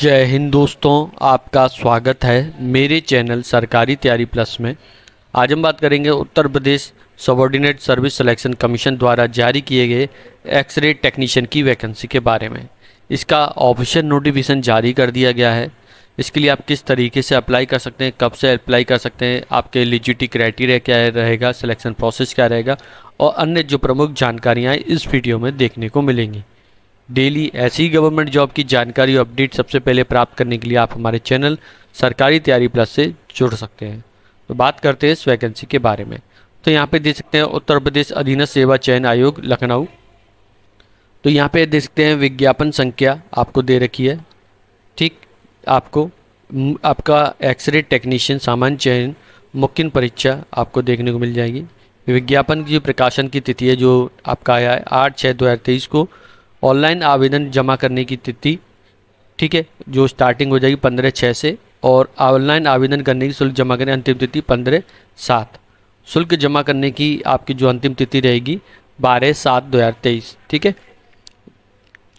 जय हिंद दोस्तों आपका स्वागत है मेरे चैनल सरकारी तैयारी प्लस में आज हम बात करेंगे Uttar Pradesh subordinate service selection commission द्वारा जारी किए गए एक्सरे टेक्नीशियन की वैकेंसी के बारे में इसका ऑफिशियल नोटिफिकेशन जारी कर दिया गया है इसके लिए आप किस तरीके से अप्लाई कर सकते हैं कब से अप्लाई कर सकते हैं आपके एलिजिटी क्राइटेरिया क्या रहेगा सिलेक्शन प्रोसेस क्या रहेगा और अन्य जो प्रमुख जानकारियाँ इस वीडियो में देखने को मिलेंगी डेली ऐसी गवर्नमेंट जॉब की जानकारी और अपडेट सबसे पहले प्राप्त करने के लिए आप हमारे चैनल सरकारी तैयारी प्लस से जुड़ सकते हैं तो बात करते हैं इस वैकेंसी के बारे में तो यहाँ पे देख सकते हैं उत्तर प्रदेश अधीन सेवा चयन आयोग लखनऊ तो यहाँ पे देख सकते हैं विज्ञापन संख्या आपको दे रखी है ठीक आपको आपका एक्सरे टेक्नीशियन सामान्य चयन मुख्य परीक्षा आपको देखने को मिल जाएगी विज्ञापन की जो प्रकाशन की तिथि है जो आपका आया है आठ छः दो हज़ार तेईस को ऑनलाइन आवेदन जमा करने की तिथि ठीक है जो स्टार्टिंग हो जाएगी पंद्रह छः से और ऑनलाइन आवेदन करने की शुल्क जमा करने अंतिम तिथि पंद्रह सात शुल्क जमा करने की आपकी जो अंतिम तिथि रहेगी बारह सात दो हज़ार तेईस ठीक है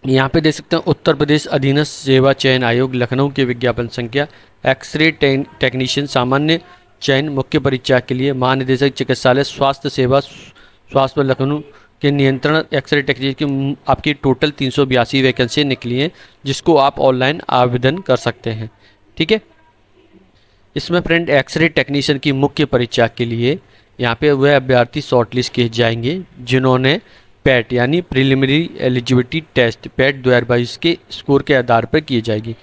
यहाँ पे देख सकते हैं उत्तर प्रदेश अधीनस्थ सेवा चयन आयोग लखनऊ के विज्ञापन संख्या एक्सरे टेक्नीशियन सामान्य चयन मुख्य परीक्षा के लिए महानिदेशक चिकित्सालय स्वास्थ्य सेवा स्वास्थ्य लखनऊ के नियंत्रण एक्सरे टेक्नोलॉजी की आपकी टोटल तीन सौ बयासी वैकेंसी निकली हैं जिसको आप ऑनलाइन आवेदन कर सकते हैं ठीक है इसमें फ्रेंड एक्सरे टेक्नीशियन की मुख्य परीक्षा के लिए यहाँ पे वह अभ्यर्थी शॉर्टलिस्ट किए जाएंगे जिन्होंने पैट यानी प्रिलिमिनरी एलिजिबिलिटी टेस्ट पैट दो के स्कोर के आधार पर की जाएगी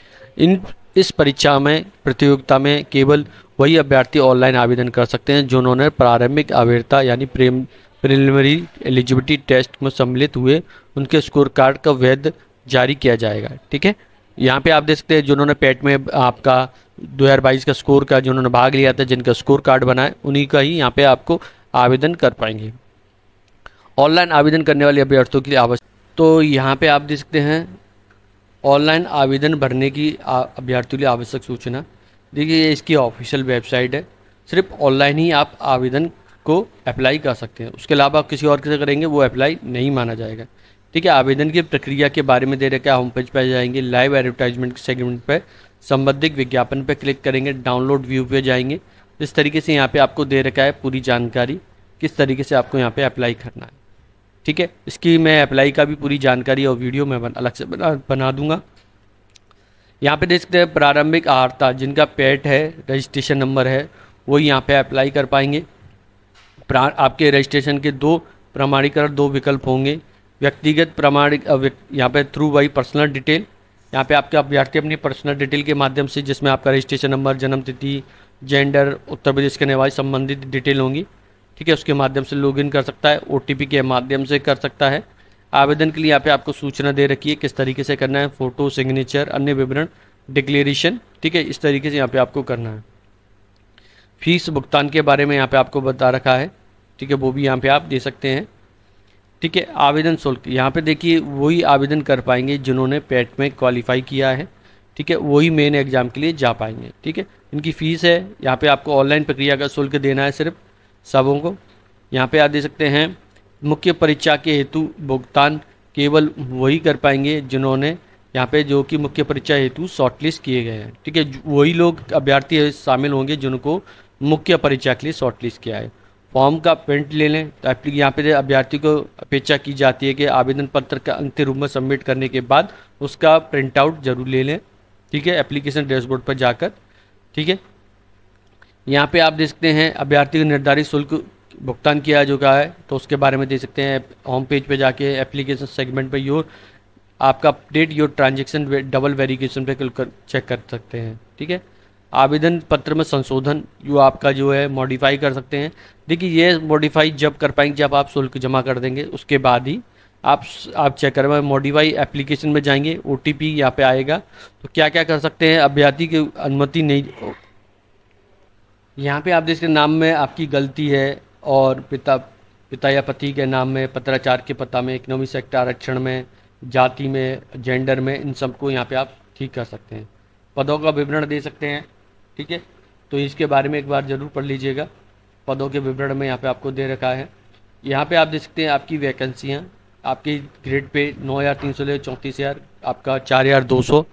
इन इस परीक्षा में प्रतियोगिता में केवल वही अभ्यर्थी ऑनलाइन आवेदन कर सकते हैं जिन्होंने प्रारंभिक आवेदता यानी प्रेम प्रिलिमिनरी एलिजिबिलिटी टेस्ट में सम्मिलित हुए उनके स्कोर कार्ड का वैध जारी किया जाएगा ठीक है यहाँ पे आप देख सकते हैं जिन्होंने पेट e में आपका 2022 का स्कोर का जिन्होंने भाग लिया था जिनका स्कोर कार्ड बनाए उन्हीं का ही यहाँ पे आपको आवेदन कर पाएंगे ऑनलाइन आवेदन करने वाले अभ्यर्थियों के लिए आवश्यक तो यहाँ पे आप देख सकते हैं ऑनलाइन आवेदन भरने की अभ्यर्थियों के लिए आवश्यक सूचना देखिए ये इसकी ऑफिशियल वेबसाइट है सिर्फ ऑनलाइन ही आप आवेदन को अप्लाई कर सकते हैं उसके अलावा आप किसी और किसे करेंगे वो अप्लाई नहीं माना जाएगा ठीक है आवेदन की प्रक्रिया के बारे में दे रखा है होम पेज पर जाएंगे लाइव एडवर्टाइजमेंट सेगमेंट पर संबंधित विज्ञापन पर क्लिक करेंगे डाउनलोड व्यू पर जाएंगे इस तरीके से यहाँ पर आपको दे रखा है पूरी जानकारी किस तरीके से आपको यहाँ पर अप्लाई करना है ठीक है इसकी मैं अप्लाई का भी पूरी जानकारी और वीडियो मैं अलग से बना बना दूंगा यहाँ पे देख सकते हैं प्रारंभिक आर्ता जिनका पेट है रजिस्ट्रेशन नंबर है वो यहाँ पे अप्लाई कर पाएंगे आपके रजिस्ट्रेशन के दो प्रमाणीकरण दो विकल्प होंगे व्यक्तिगत प्रमाणिक यहाँ पे थ्रू बाई पर्सनल डिटेल यहाँ पे आपके अभ्यर्थी अपनी पर्सनल डिटेल के माध्यम से जिसमें आपका रजिस्ट्रेशन नंबर जन्म तिथि जेंडर उत्तर प्रदेश के निवासी संबंधित डिटेल होंगी ठीक है उसके माध्यम से लॉगिन कर सकता है ओ के माध्यम से कर सकता है आवेदन के लिए यहाँ पे आपको सूचना दे रखी है किस तरीके से करना है फ़ोटो सिग्नेचर अन्य विवरण डिक्लेरेशन ठीक है इस तरीके से यहाँ पे आपको करना है फीस भुगतान के बारे में यहाँ पे आपको बता रखा है ठीक है वो भी यहाँ पे आप दे सकते हैं ठीक है आवेदन शुल्क यहाँ पे देखिए वही आवेदन कर पाएंगे जिन्होंने पेट में क्वालिफाई किया है ठीक है वही मेन एग्ज़ाम के लिए जा पाएंगे ठीक है इनकी फ़ीस है यहाँ पे आपको ऑनलाइन प्रक्रिया का शुल्क देना है सिर्फ सबों को यहाँ पे आप दे सकते हैं मुख्य परीक्षा के हेतु भुगतान केवल वही कर पाएंगे जिन्होंने यहाँ पे जो कि मुख्य परीक्षा हेतु शॉर्टलिस्ट किए गए हैं ठीक है वही लोग अभ्यर्थी शामिल होंगे जिनको मुख्य परीक्षा के लिए शॉर्टलिस्ट किया है फॉर्म का प्रिंट ले लें तो यहाँ पे अभ्यर्थी को अपेक्षा की जाती है कि आवेदन पत्र का अंतिम रूप में सबमिट करने के बाद उसका प्रिंट आउट जरूर ले लें ठीक है एप्लीकेशन डैशबोर्ड पर जाकर ठीक है यहाँ पे आप देख सकते हैं अभ्यर्थी का निर्धारित शुल्क भुगतान किया जो का है तो उसके बारे में देख सकते हैं होम पेज पर पे जाके एप्लीकेशन सेगमेंट पर योर आपका update your transaction double verification पर चेक कर सकते हैं ठीक है आवेदन पत्र में संशोधन जो आपका जो है मॉडिफाई कर सकते हैं देखिए ये मॉडिफाई जब कर पाएंगे जब आप शुल्क जमा कर देंगे उसके बाद ही आप आप चेक कर मॉडिफाई एप्लीकेशन में जाएंगे ओ टी पी यहाँ पर आएगा तो क्या क्या कर सकते हैं अभ्यर्थी की अनुमति नहीं यहाँ पे आप देख सकते नाम में आपकी गलती है और पिता पिता या पति के नाम में पत्राचार के पता में इकनॉमी सेक्टर आरक्षण में जाति में जेंडर में इन सबको यहाँ पे आप ठीक कर सकते हैं पदों का विवरण दे सकते हैं ठीक है तो इसके बारे में एक बार ज़रूर पढ़ लीजिएगा पदों के विवरण में यहाँ पे आपको दे रखा है यहाँ पे आप देख सकते हैं आपकी वैकेंसियाँ आपकी ग्रेड पे नौ हज़ार तीन सौ ले चौंतीस हज़ार आपका चार हज़ार दो सौ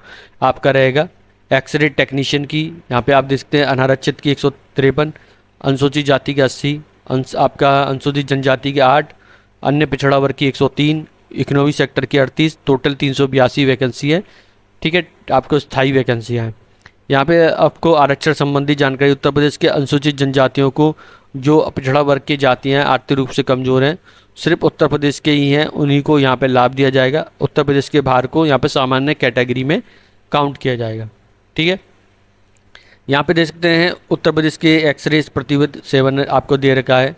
आपका रहेगा एक्सरे टेक्नीशियन की यहाँ पे आप देख सकते हैं अनारक्षित की एक सौ तिरपन अनुसूचित जाति के अस्सी आपका अनुसूचित जनजाति के आठ अन्य पिछड़ा वर्ग की एक सौ तीन इकनॉमी सेक्टर की अड़तीस टोटल तीन सौ बयासी वैकेंसी है ठीक है आपको स्थायी वैकेंसियाँ हैं यहाँ पे आपको आरक्षण संबंधी जानकारी उत्तर प्रदेश के अनुसूचित जनजातियों को जो पिछड़ा वर्ग की जातियाँ आर्थिक रूप से कमज़ोर हैं सिर्फ उत्तर प्रदेश के ही हैं उन्हीं को यहाँ पे लाभ दिया जाएगा उत्तर प्रदेश के बाहर को यहाँ पे सामान्य कैटेगरी में काउंट किया जाएगा ठीक है यहाँ पे देख सकते हैं उत्तर प्रदेश के एक्सरे प्रतिबद्ध सेवन आपको दे रखा है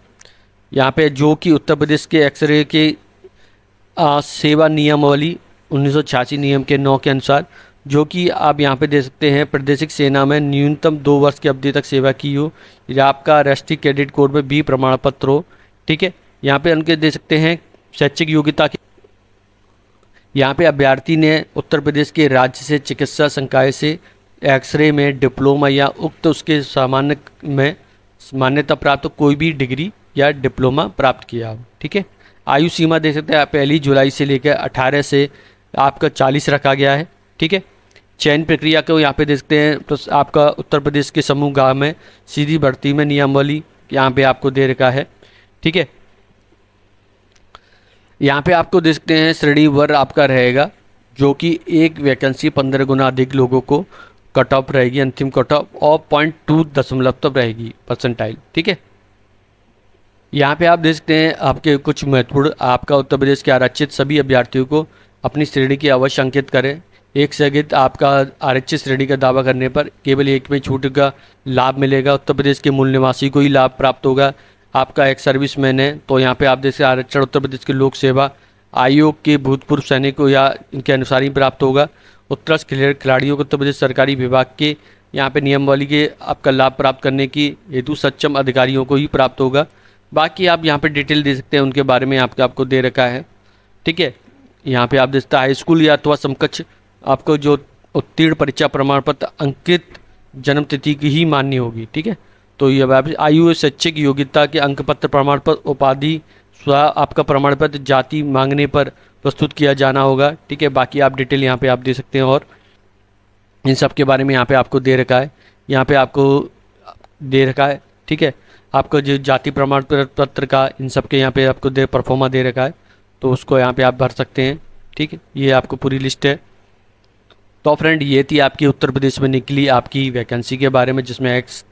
यहाँ पे जो कि उत्तर प्रदेश के एक्सरे के सेवा नियमावली उन्नीस नियम के नौ के अनुसार जो कि आप यहाँ पे दे सकते हैं प्रदेशिक सेना में न्यूनतम दो वर्ष की अवधि तक सेवा की हो या आपका राष्ट्रीय क्रेडिट कोड में बी प्रमाण पत्र हो ठीक है यहाँ पे उनके दे सकते हैं शैक्षिक योग्यता की यहाँ पे अभ्यर्थी ने उत्तर प्रदेश के राज्य से चिकित्सा संकाय से एक्सरे में डिप्लोमा या उक्त उसके सामान्य में मान्यता प्राप्त कोई भी डिग्री या डिप्लोमा प्राप्त किया हो ठीक है आयु सीमा देख सकते हैं पहली जुलाई से लेकर अठारह से आपका चालीस रखा गया है ठीक है चयन प्रक्रिया को यहाँ पे देखते हैं तो आपका उत्तर प्रदेश के समूह गांव में सीधी भर्ती में नियमावली यहाँ पे आपको दे रखा है ठीक है यहाँ पे आपको देखते हैं श्रेणी वर आपका रहेगा जो कि एक वैकेंसी पंद्रह गुना अधिक लोगों को कट ऑफ रहेगी अंतिम कट ऑफ और पॉइंट टू दशमलव तक रहेगी परसेंटाइल ठीक है यहाँ पे आप देखते हैं आपके कुछ महत्वपूर्ण आपका उत्तर प्रदेश के आरक्षित सभी अभ्यर्थियों को अपनी श्रेणी की अवश्य अंकित करें एक स्थगित आपका आरक्षित श्रेणी का दावा करने पर केवल एक में छूट का लाभ मिलेगा उत्तर प्रदेश के मूल निवासी को ही लाभ प्राप्त होगा आपका एक सर्विस मैन है तो यहाँ पे आप सकते आरक्षण उत्तर प्रदेश के लोक सेवा आयोग के भूतपूर्व सैनिक या इनके अनुसार ही प्राप्त होगा उत्कृष्ट खिलाड़ियों को उत्तर प्रदेश सरकारी विभाग के यहाँ पे नियमवली के आपका लाभ प्राप्त करने की हेतु सक्षम अधिकारियों को ही प्राप्त होगा बाकी आप यहाँ पे डिटेल दे सकते हैं उनके बारे में आपके आपको दे रखा है ठीक है यहाँ पे आप देखते हैं हाई स्कूल या अथवा समकक्ष आपको जो उत्तीर्ण परीक्षा प्रमाण पत्र अंकित जन्म तिथि की ही मान्य होगी ठीक है तो ये आयु शैक्षिक योग्यता के अंक पत्र प्रमाण पत्र उपाधि आपका प्रमाण पत्र जाति मांगने पर प्रस्तुत किया जाना होगा ठीक है बाकी आप डिटेल यहाँ पे आप दे सकते हैं और इन सब के बारे में यहाँ पे आपको दे रखा है यहाँ पे आपको दे रखा है ठीक है आपका जो जाति प्रमाण पत्र का इन सब के यहाँ पे आपको दे परफॉर्मा दे रखा है तो उसको यहाँ पे आप भर सकते हैं ठीक है ये आपको पूरी लिस्ट है तो फ्रेंड ये थी आपकी उत्तर प्रदेश में निकली आपकी वैकेंसी के बारे में जिसमें एक्स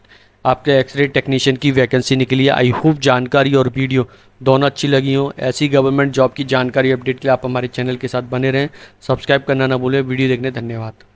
आपके एक्सरे टेक्नीशियन की वैकेंसी निकली है आई होप जानकारी और वीडियो दोनों अच्छी लगी हो ऐसी गवर्नमेंट जॉब की जानकारी अपडेट के लिए आप हमारे चैनल के साथ बने रहें सब्सक्राइब करना ना भूलें वीडियो देखने धन्यवाद